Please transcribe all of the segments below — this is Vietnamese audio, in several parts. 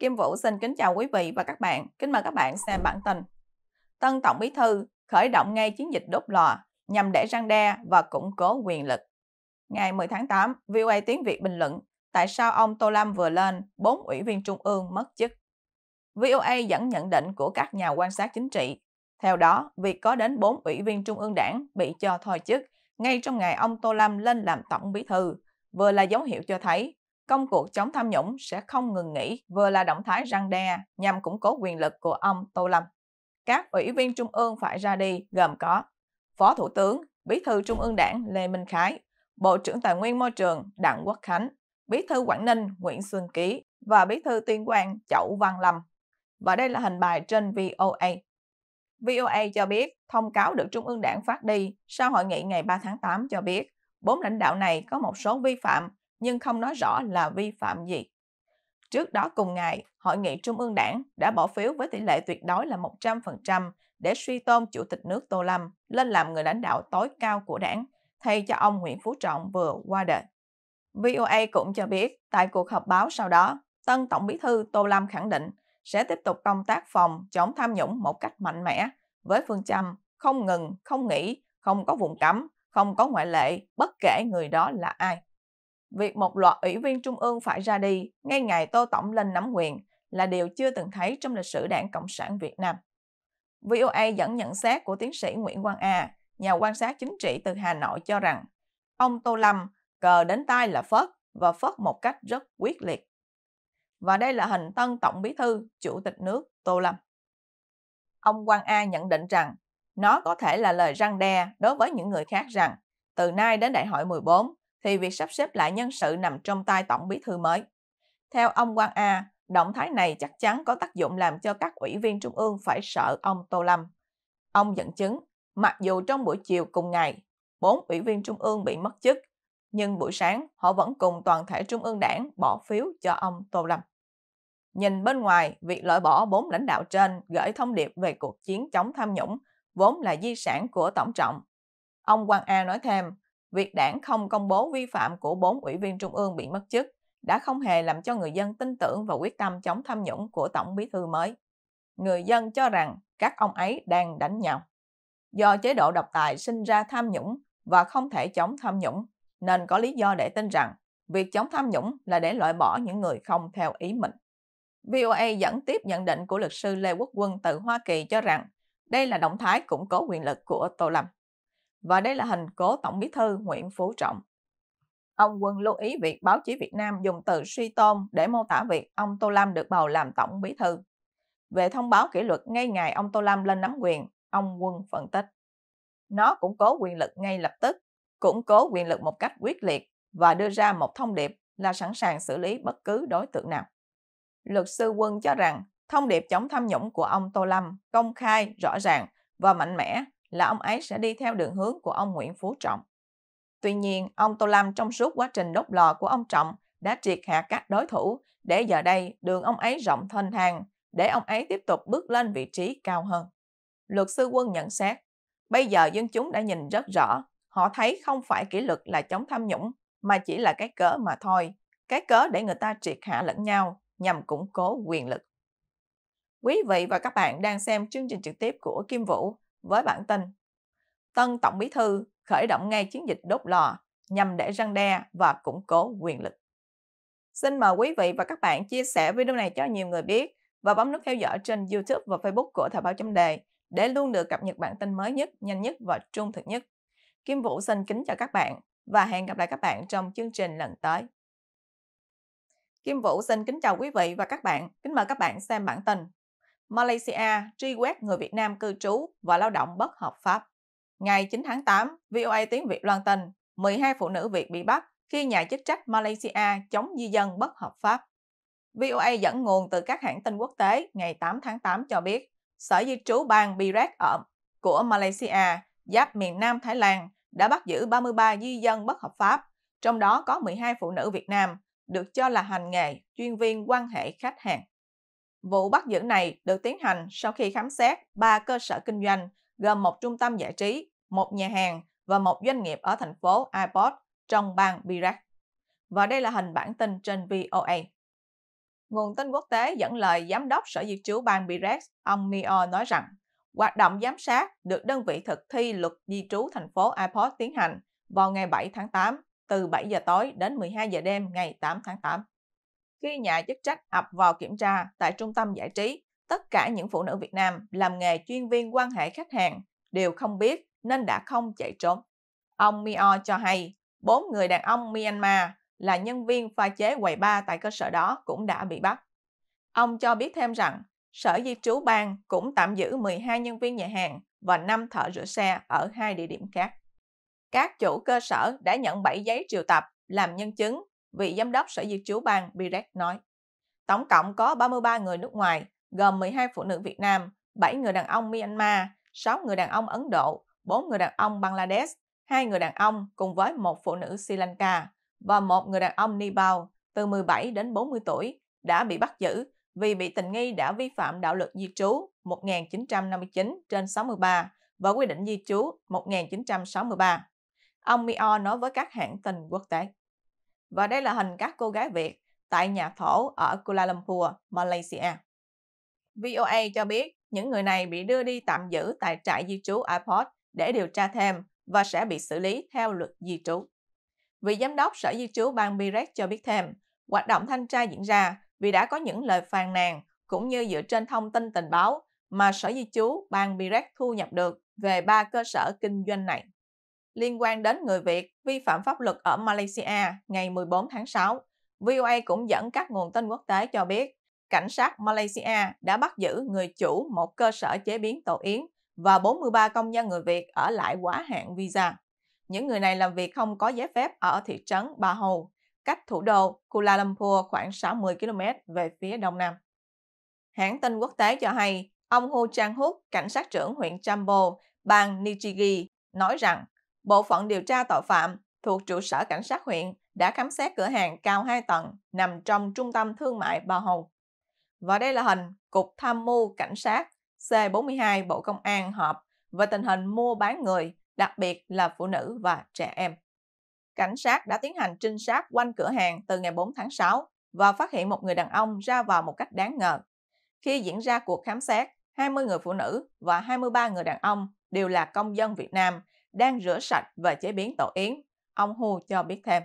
Kim Vũ xin kính chào quý vị và các bạn. Kính mời các bạn xem bản tin. Tân Tổng Bí Thư khởi động ngay chiến dịch đốt lò nhằm để răng đe và củng cố quyền lực. Ngày 10 tháng 8, VOA Tiếng Việt bình luận tại sao ông Tô Lâm vừa lên, bốn ủy viên trung ương mất chức. VOA dẫn nhận định của các nhà quan sát chính trị. Theo đó, việc có đến bốn ủy viên trung ương đảng bị cho thôi chức ngay trong ngày ông Tô Lâm lên làm tổng bí thư vừa là dấu hiệu cho thấy công cuộc chống tham nhũng sẽ không ngừng nghỉ vừa là động thái răng đe nhằm củng cố quyền lực của ông Tô Lâm. Các ủy viên trung ương phải ra đi gồm có Phó Thủ tướng, Bí thư Trung ương Đảng Lê Minh Khái, Bộ trưởng Tài nguyên Môi trường Đặng Quốc Khánh, Bí thư Quảng Ninh Nguyễn Xuân Ký và Bí thư Tuyên Quang Chậu Văn Lâm. Và đây là hình bài trên VOA. VOA cho biết thông cáo được Trung ương Đảng phát đi sau hội nghị ngày 3 tháng 8 cho biết bốn lãnh đạo này có một số vi phạm nhưng không nói rõ là vi phạm gì. Trước đó cùng ngày, Hội nghị Trung ương Đảng đã bỏ phiếu với tỷ lệ tuyệt đối là 100% để suy tôn Chủ tịch nước Tô Lâm lên làm người lãnh đạo tối cao của đảng, thay cho ông Nguyễn Phú Trọng vừa qua đời. VOA cũng cho biết, tại cuộc họp báo sau đó, tân Tổng bí thư Tô Lâm khẳng định sẽ tiếp tục công tác phòng chống tham nhũng một cách mạnh mẽ, với phương châm không ngừng, không nghỉ, không có vùng cấm, không có ngoại lệ, bất kể người đó là ai. Việc một loạt ủy viên trung ương phải ra đi ngay ngày Tô Tổng lên nắm quyền là điều chưa từng thấy trong lịch sử đảng Cộng sản Việt Nam. VOA dẫn nhận xét của tiến sĩ Nguyễn Quang A, nhà quan sát chính trị từ Hà Nội cho rằng ông Tô Lâm cờ đến tay là phớt và phớt một cách rất quyết liệt. Và đây là hình tân Tổng Bí Thư, Chủ tịch nước Tô Lâm. Ông Quang A nhận định rằng nó có thể là lời răng đe đối với những người khác rằng từ nay đến đại hội 14, thì việc sắp xếp lại nhân sự nằm trong tay tổng bí thư mới. Theo ông Quang A, động thái này chắc chắn có tác dụng làm cho các ủy viên trung ương phải sợ ông Tô Lâm. Ông dẫn chứng, mặc dù trong buổi chiều cùng ngày, bốn ủy viên trung ương bị mất chức, nhưng buổi sáng họ vẫn cùng toàn thể trung ương đảng bỏ phiếu cho ông Tô Lâm. Nhìn bên ngoài, việc loại bỏ bốn lãnh đạo trên gửi thông điệp về cuộc chiến chống tham nhũng vốn là di sản của Tổng trọng. Ông Quang A nói thêm, việc đảng không công bố vi phạm của bốn ủy viên trung ương bị mất chức đã không hề làm cho người dân tin tưởng và quyết tâm chống tham nhũng của Tổng bí thư mới. Người dân cho rằng các ông ấy đang đánh nhau. Do chế độ độc tài sinh ra tham nhũng và không thể chống tham nhũng, nên có lý do để tin rằng việc chống tham nhũng là để loại bỏ những người không theo ý mình. VOA dẫn tiếp nhận định của luật sư Lê Quốc Quân từ Hoa Kỳ cho rằng đây là động thái củng cố quyền lực của Tô Lâm và đây là hình cố Tổng bí thư Nguyễn Phú Trọng. Ông Quân lưu ý việc báo chí Việt Nam dùng từ suy tôn để mô tả việc ông Tô lâm được bầu làm Tổng bí thư. Về thông báo kỷ luật ngay ngày ông Tô lâm lên nắm quyền, ông Quân phân tích. Nó củng cố quyền lực ngay lập tức, củng cố quyền lực một cách quyết liệt và đưa ra một thông điệp là sẵn sàng xử lý bất cứ đối tượng nào. Luật sư Quân cho rằng thông điệp chống tham nhũng của ông Tô Lâm công khai, rõ ràng và mạnh mẽ là ông ấy sẽ đi theo đường hướng của ông Nguyễn Phú Trọng. Tuy nhiên, ông Tô Lâm trong suốt quá trình đốt lò của ông Trọng đã triệt hạ các đối thủ để giờ đây đường ông ấy rộng thênh thang để ông ấy tiếp tục bước lên vị trí cao hơn. Luật sư quân nhận xét, bây giờ dân chúng đã nhìn rất rõ, họ thấy không phải kỷ luật là chống tham nhũng mà chỉ là cái cớ mà thôi, cái cớ để người ta triệt hạ lẫn nhau nhằm củng cố quyền lực. Quý vị và các bạn đang xem chương trình trực tiếp của Kim Vũ với bản tin. Tân Tổng Bí Thư khởi động ngay chiến dịch đốt lò nhằm để răng đe và củng cố quyền lực. Xin mời quý vị và các bạn chia sẻ video này cho nhiều người biết và bấm nút theo dõi trên YouTube và Facebook của Thời báo chấm đề để luôn được cập nhật bản tin mới nhất, nhanh nhất và trung thực nhất. Kim Vũ xin kính chào các bạn và hẹn gặp lại các bạn trong chương trình lần tới. Kim Vũ xin kính chào quý vị và các bạn, kính mời các bạn xem bản tin. Malaysia truy quét người Việt Nam cư trú và lao động bất hợp pháp. Ngày 9 tháng 8, VOA tiếng Việt loan tin 12 phụ nữ Việt bị bắt khi nhà chức trách Malaysia chống di dân bất hợp pháp. VOA dẫn nguồn từ các hãng tin quốc tế ngày 8 tháng 8 cho biết, Sở Di trú bang Birak ở của Malaysia giáp miền Nam Thái Lan đã bắt giữ 33 di dân bất hợp pháp, trong đó có 12 phụ nữ Việt Nam, được cho là hành nghề chuyên viên quan hệ khách hàng. Vụ bắt giữ này được tiến hành sau khi khám xét 3 cơ sở kinh doanh gồm một trung tâm giải trí, một nhà hàng và một doanh nghiệp ở thành phố Airport trong bang Birak. Và đây là hình bản tin trên VOA. Nguồn tin quốc tế dẫn lời Giám đốc Sở Di trú bang Birak, ông Mio nói rằng hoạt động giám sát được đơn vị thực thi luật di trú thành phố Airport tiến hành vào ngày 7 tháng 8 từ 7 giờ tối đến 12 giờ đêm ngày 8 tháng 8 khi nhà chức trách ập vào kiểm tra tại trung tâm giải trí, tất cả những phụ nữ Việt Nam làm nghề chuyên viên quan hệ khách hàng đều không biết nên đã không chạy trốn. Ông Mio cho hay, bốn người đàn ông Myanmar là nhân viên pha chế quầy bar tại cơ sở đó cũng đã bị bắt. Ông cho biết thêm rằng, Sở Di trú bang cũng tạm giữ 12 nhân viên nhà hàng và 5 thợ rửa xe ở hai địa điểm khác. Các chủ cơ sở đã nhận 7 giấy triệu tập làm nhân chứng vị giám đốc Sở Di trú bang Birak nói. Tổng cộng có 33 người nước ngoài, gồm 12 phụ nữ Việt Nam, 7 người đàn ông Myanmar, 6 người đàn ông Ấn Độ, 4 người đàn ông Bangladesh, 2 người đàn ông cùng với một phụ nữ Sri Lanka và một người đàn ông Nepal từ 17 đến 40 tuổi đã bị bắt giữ vì bị tình nghi đã vi phạm đạo luật di trú 1959 trên 63 và quy định di trú 1963. Ông Mio nói với các hãng tin quốc tế và đây là hình các cô gái Việt tại nhà thổ ở Kuala Lumpur, Malaysia. VOA cho biết những người này bị đưa đi tạm giữ tại trại di trú airport để điều tra thêm và sẽ bị xử lý theo luật di trú. Vị giám đốc Sở Di trú bang Birak cho biết thêm, hoạt động thanh tra diễn ra vì đã có những lời phàn nàn cũng như dựa trên thông tin tình báo mà Sở Di trú bang Birak thu nhập được về ba cơ sở kinh doanh này liên quan đến người Việt vi phạm pháp luật ở Malaysia ngày 14 tháng 6. VOA cũng dẫn các nguồn tin quốc tế cho biết, cảnh sát Malaysia đã bắt giữ người chủ một cơ sở chế biến tổ yến và 43 công dân người Việt ở lại quá hạn visa. Những người này làm việc không có giấy phép ở thị trấn Ba Hồ, cách thủ đô Kuala Lumpur khoảng 60 km về phía đông nam. Hãng tin quốc tế cho hay, ông Hu Chang Huk, cảnh sát trưởng huyện Chambo, bang Nichigi, nói rằng Bộ phận điều tra tội phạm thuộc trụ sở cảnh sát huyện đã khám xét cửa hàng cao 2 tầng nằm trong trung tâm thương mại Bà Hồng. Và đây là hình Cục Tham mưu Cảnh sát C42 Bộ Công an họp về tình hình mua bán người, đặc biệt là phụ nữ và trẻ em. Cảnh sát đã tiến hành trinh sát quanh cửa hàng từ ngày 4 tháng 6 và phát hiện một người đàn ông ra vào một cách đáng ngờ. Khi diễn ra cuộc khám xét, 20 người phụ nữ và 23 người đàn ông đều là công dân Việt Nam đang rửa sạch và chế biến tổ yến, ông Hu cho biết thêm.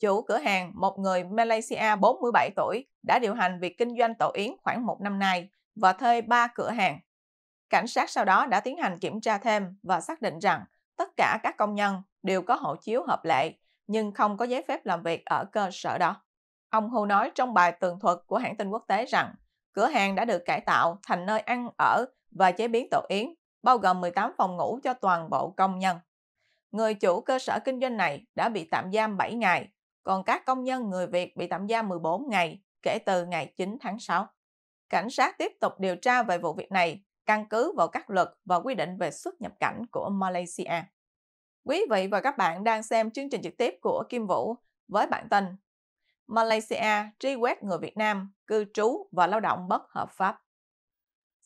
Chủ cửa hàng, một người Malaysia 47 tuổi, đã điều hành việc kinh doanh tổ yến khoảng một năm nay và thuê ba cửa hàng. Cảnh sát sau đó đã tiến hành kiểm tra thêm và xác định rằng tất cả các công nhân đều có hộ chiếu hợp lệ nhưng không có giấy phép làm việc ở cơ sở đó. Ông Hu nói trong bài tường thuật của hãng tin quốc tế rằng cửa hàng đã được cải tạo thành nơi ăn ở và chế biến tổ yến bao gồm 18 phòng ngủ cho toàn bộ công nhân. Người chủ cơ sở kinh doanh này đã bị tạm giam 7 ngày, còn các công nhân người Việt bị tạm giam 14 ngày kể từ ngày 9 tháng 6. Cảnh sát tiếp tục điều tra về vụ việc này căn cứ vào các luật và quy định về xuất nhập cảnh của Malaysia. Quý vị và các bạn đang xem chương trình trực tiếp của Kim Vũ với bản tin Malaysia truy quét người Việt Nam cư trú và lao động bất hợp pháp.